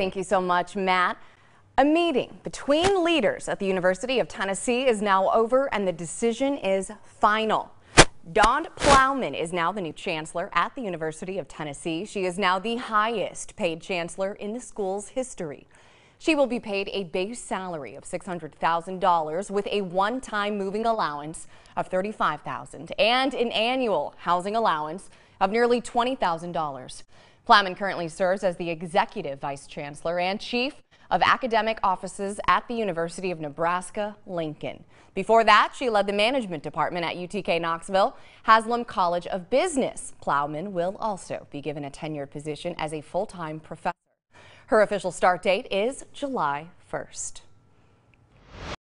Thank you so much, Matt. A meeting between leaders at the University of Tennessee is now over and the decision is final. Dawn Plowman is now the new chancellor at the University of Tennessee. She is now the highest paid chancellor in the school's history. She will be paid a base salary of $600,000 with a one-time moving allowance of $35,000 and an annual housing allowance of nearly $20,000. Plowman currently serves as the Executive Vice Chancellor and Chief of Academic Offices at the University of Nebraska-Lincoln. Before that, she led the Management Department at UTK Knoxville, Haslam College of Business. Plowman will also be given a tenured position as a full-time professor. Her official start date is July 1st.